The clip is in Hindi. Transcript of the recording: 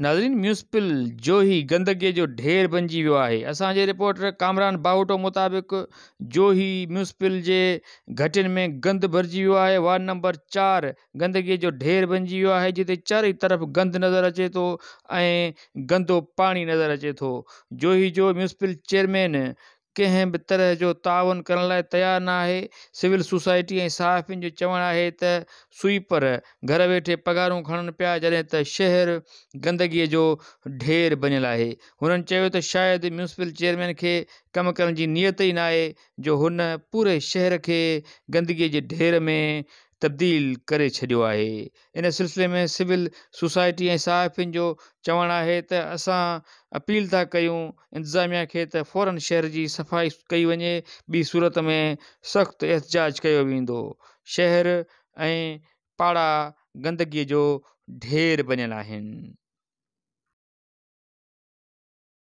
नाज़रीन म्यूनसिपल जो ही गंदगी जो ढेर बन वो है रिपोर्टर कामरान बाहुटो मुताबिक़ जो ही म्यूनसिपल के घटन में गंद भर है वार्ड नंबर चार गंदगी जो ढेर बणिजी वियो आहे जिते चारई तरफ़ गंद नज़र अचे तो गंदो पानी नज़र अचे तो जो ही जो म्यूनसिपल चेयरमैन कें भी तरह जो तावन कर तैयार ना है सिविल सोसाइटी सहाफिन जो चवण है त स्वीपर घर वेठे पगारू खन पाया जैसे त शहर गंदगी जो ढेर बनल है उन्होंने तो शायद म्यूनसिपल चेयरमैन के कम कर नीयत ही ना जो उन पूरे शहर के गंदगी के ढेर में तब्दील कर इन सिलसिले में सिविल सोसाइटी ऐं जो चवण है अस अपील था क्यों इंतजामिया के फ़ौरन शहर की सफ़ाई कई वे बी सूरत में सख्त एहतजाज किया वो शहर ए पाड़ा गंदगी जो ढेर बनल